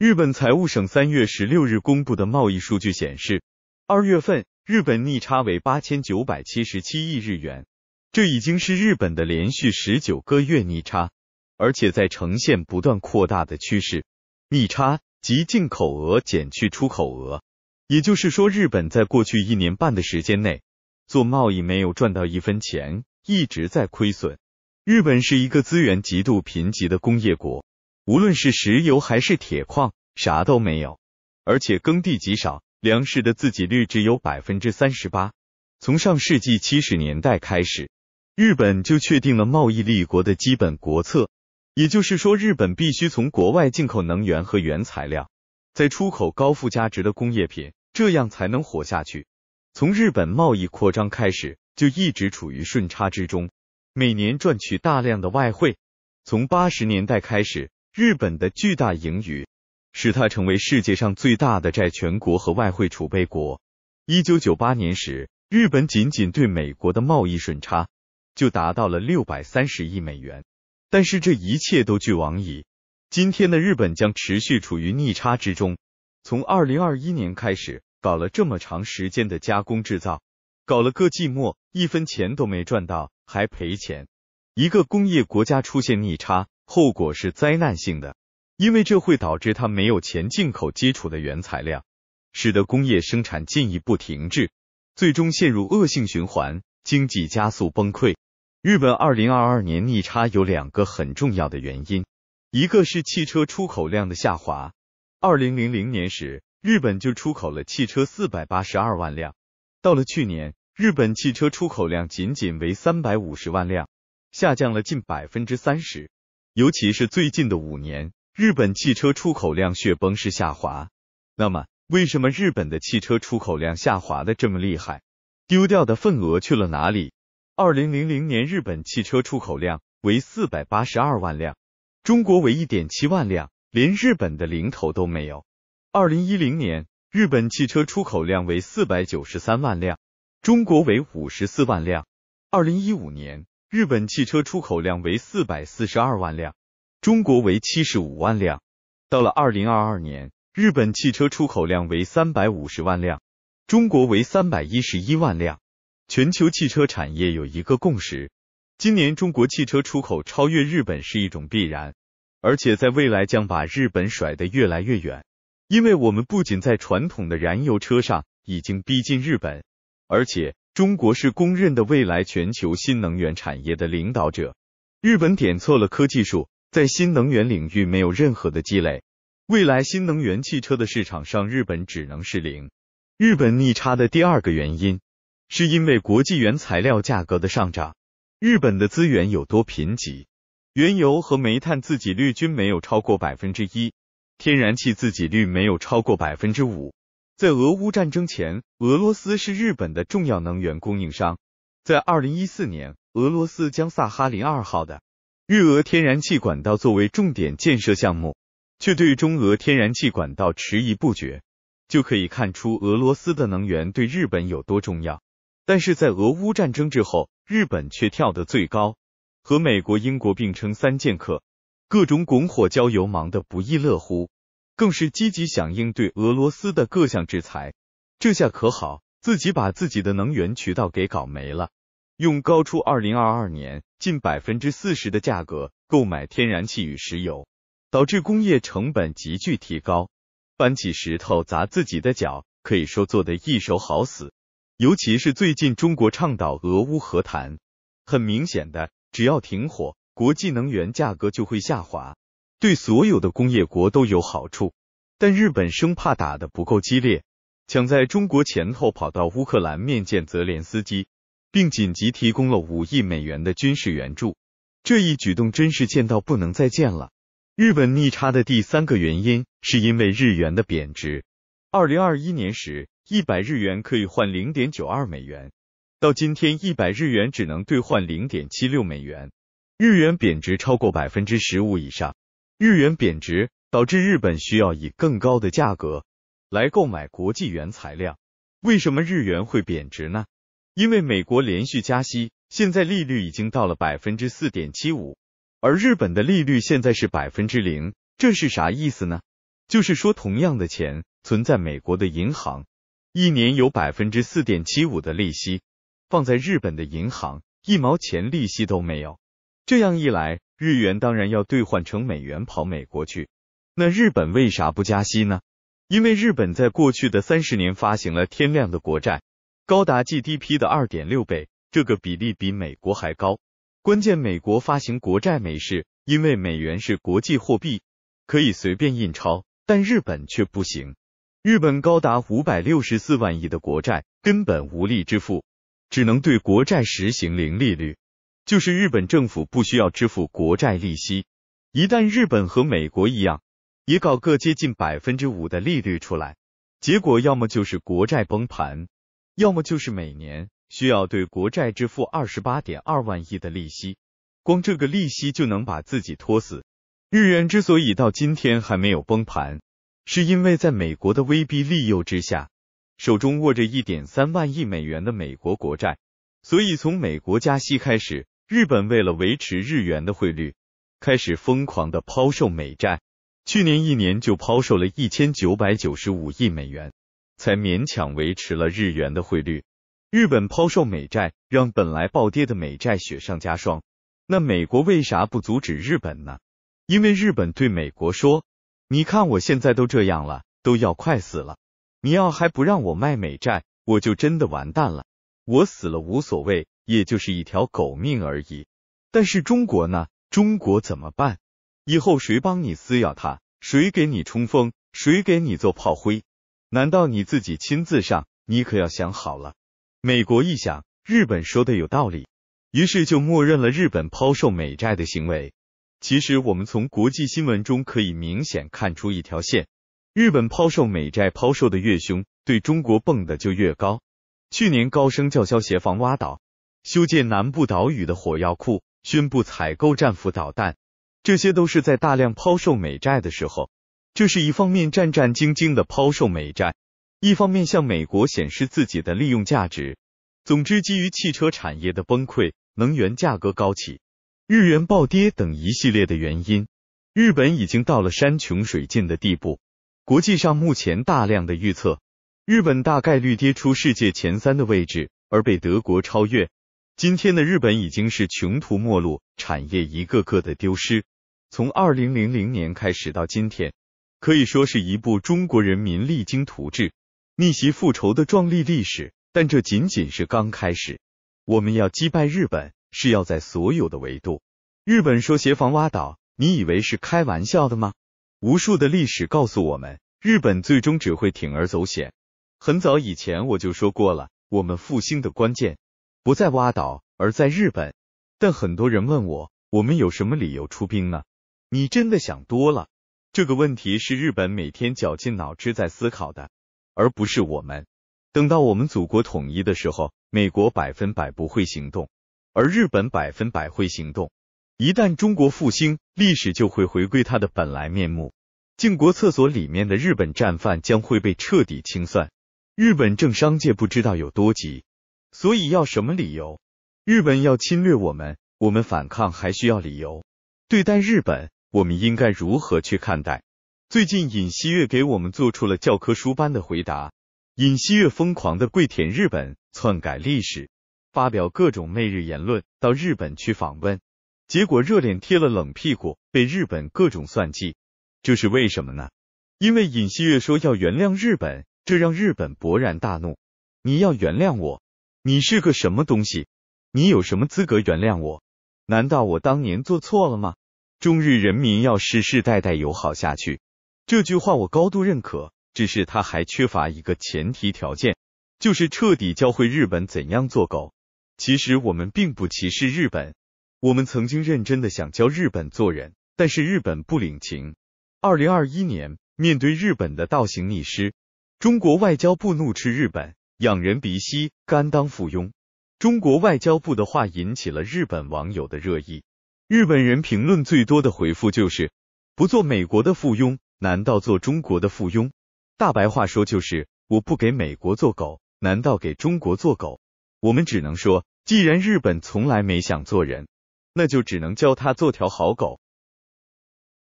日本财务省三月十六日公布的贸易数据显示，二月份日本逆差为八千九百七十七亿日元，这已经是日本的连续十九个月逆差，而且在呈现不断扩大的趋势。逆差即进口额减去出口额，也就是说，日本在过去一年半的时间内做贸易没有赚到一分钱，一直在亏损。日本是一个资源极度贫瘠的工业国。无论是石油还是铁矿，啥都没有，而且耕地极少，粮食的自给率只有百分之三十八。从上世纪七十年代开始，日本就确定了贸易立国的基本国策，也就是说，日本必须从国外进口能源和原材料，再出口高附加值的工业品，这样才能活下去。从日本贸易扩张开始，就一直处于顺差之中，每年赚取大量的外汇。从八十年代开始。日本的巨大盈余使它成为世界上最大的债权国和外汇储备国。一九九八年时，日本仅仅对美国的贸易顺差就达到了六百三十亿美元。但是这一切都俱往矣，今天的日本将持续处于逆差之中。从二零二一年开始，搞了这么长时间的加工制造，搞了个寂寞，一分钱都没赚到，还赔钱。一个工业国家出现逆差。后果是灾难性的，因为这会导致它没有钱进口基础的原材料，使得工业生产进一步停滞，最终陷入恶性循环，经济加速崩溃。日本二零二二年逆差有两个很重要的原因，一个是汽车出口量的下滑。二零零零年时，日本就出口了汽车四百八十二万辆，到了去年，日本汽车出口量仅仅为三百五十万辆，下降了近百分之三十。尤其是最近的五年，日本汽车出口量血崩式下滑。那么，为什么日本的汽车出口量下滑的这么厉害？丢掉的份额去了哪里？二零零零年，日本汽车出口量为四百八十二万辆，中国为一点七万辆，连日本的零头都没有。二零一零年，日本汽车出口量为四百九十三万辆，中国为五十四万辆。二零一五年。日本汽车出口量为四百四十二万辆，中国为七十五万辆。到了二零二二年，日本汽车出口量为三百五十万辆，中国为三百一十一万辆。全球汽车产业有一个共识：今年中国汽车出口超越日本是一种必然，而且在未来将把日本甩得越来越远。因为我们不仅在传统的燃油车上已经逼近日本，而且。中国是公认的未来全球新能源产业的领导者。日本点错了科技术，在新能源领域没有任何的积累。未来新能源汽车的市场上，日本只能是零。日本逆差的第二个原因，是因为国际原材料价格的上涨。日本的资源有多贫瘠？原油和煤炭自给率均没有超过百分之一，天然气自给率没有超过百分之五。在俄乌战争前，俄罗斯是日本的重要能源供应商。在二零一四年，俄罗斯将萨哈林二号的日俄天然气管道作为重点建设项目，却对中俄天然气管道迟疑不决，就可以看出俄罗斯的能源对日本有多重要。但是在俄乌战争之后，日本却跳得最高，和美国、英国并称三剑客，各种拱火浇油，忙得不亦乐乎。更是积极响应对俄罗斯的各项制裁，这下可好，自己把自己的能源渠道给搞没了，用高出二零二二年近百分之四十的价格购买天然气与石油，导致工业成本急剧提高，搬起石头砸自己的脚，可以说做得一手好死。尤其是最近中国倡导俄乌和谈，很明显的，只要停火，国际能源价格就会下滑。对所有的工业国都有好处，但日本生怕打得不够激烈，抢在中国前头跑到乌克兰面见泽连斯基，并紧急提供了五亿美元的军事援助。这一举动真是见到不能再见了。日本逆差的第三个原因是因为日元的贬值。二零二一年时，一百日元可以换零点九二美元，到今天一百日元只能兑换零点七六美元，日元贬值超过百分之十五以上。日元贬值导致日本需要以更高的价格来购买国际原材料。为什么日元会贬值呢？因为美国连续加息，现在利率已经到了百分之四点七五，而日本的利率现在是百分之零，这是啥意思呢？就是说，同样的钱存在美国的银行，一年有百分之四点七五的利息，放在日本的银行一毛钱利息都没有。这样一来。日元当然要兑换成美元跑美国去，那日本为啥不加息呢？因为日本在过去的三十年发行了天量的国债，高达 GDP 的二点六倍，这个比例比美国还高。关键美国发行国债没事，因为美元是国际货币，可以随便印钞，但日本却不行。日本高达五百六十四万亿的国债根本无力支付，只能对国债实行零利率。就是日本政府不需要支付国债利息，一旦日本和美国一样也搞个接近百分之五的利率出来，结果要么就是国债崩盘，要么就是每年需要对国债支付二十八点二万亿的利息，光这个利息就能把自己拖死。日元之所以到今天还没有崩盘，是因为在美国的威逼利诱之下，手中握着一点三万亿美元的美国国债，所以从美国加息开始。日本为了维持日元的汇率，开始疯狂的抛售美债，去年一年就抛售了一千九百九十五亿美元，才勉强维持了日元的汇率。日本抛售美债，让本来暴跌的美债雪上加霜。那美国为啥不阻止日本呢？因为日本对美国说：“你看我现在都这样了，都要快死了，你要还不让我卖美债，我就真的完蛋了。我死了无所谓。”也就是一条狗命而已。但是中国呢？中国怎么办？以后谁帮你撕咬它？谁给你冲锋？谁给你做炮灰？难道你自己亲自上？你可要想好了。美国一想，日本说的有道理，于是就默认了日本抛售美债的行为。其实我们从国际新闻中可以明显看出一条线：日本抛售美债抛售的越凶，对中国蹦的就越高。去年高声叫嚣协防挖岛。修建南部岛屿的火药库，宣布采购战斧导弹，这些都是在大量抛售美债的时候。这是一方面战战兢兢的抛售美债，一方面向美国显示自己的利用价值。总之，基于汽车产业的崩溃、能源价格高企、日元暴跌等一系列的原因，日本已经到了山穷水尽的地步。国际上目前大量的预测，日本大概率跌出世界前三的位置，而被德国超越。今天的日本已经是穷途末路，产业一个个的丢失。从二零零零年开始到今天，可以说是一部中国人民励精图治、逆袭复仇的壮丽历史。但这仅仅是刚开始。我们要击败日本，是要在所有的维度。日本说协防挖岛，你以为是开玩笑的吗？无数的历史告诉我们，日本最终只会铤而走险。很早以前我就说过了，我们复兴的关键。不在挖岛，而在日本。但很多人问我，我们有什么理由出兵呢？你真的想多了。这个问题是日本每天绞尽脑汁在思考的，而不是我们。等到我们祖国统一的时候，美国百分百不会行动，而日本百分百会行动。一旦中国复兴，历史就会回归它的本来面目。靖国厕所里面的日本战犯将会被彻底清算。日本政商界不知道有多急。所以要什么理由？日本要侵略我们，我们反抗还需要理由？对待日本，我们应该如何去看待？最近尹锡月给我们做出了教科书般的回答。尹锡月疯狂的跪舔日本，篡改历史，发表各种媚日言论，到日本去访问，结果热脸贴了冷屁股，被日本各种算计。这是为什么呢？因为尹锡月说要原谅日本，这让日本勃然大怒。你要原谅我？你是个什么东西？你有什么资格原谅我？难道我当年做错了吗？中日人民要世世代代友好下去，这句话我高度认可，只是他还缺乏一个前提条件，就是彻底教会日本怎样做狗。其实我们并不歧视日本，我们曾经认真的想教日本做人，但是日本不领情。二零二一年，面对日本的倒行逆施，中国外交部怒斥日本。仰人鼻息，甘当附庸。中国外交部的话引起了日本网友的热议。日本人评论最多的回复就是：不做美国的附庸，难道做中国的附庸？大白话说就是：我不给美国做狗，难道给中国做狗？我们只能说，既然日本从来没想做人，那就只能教他做条好狗。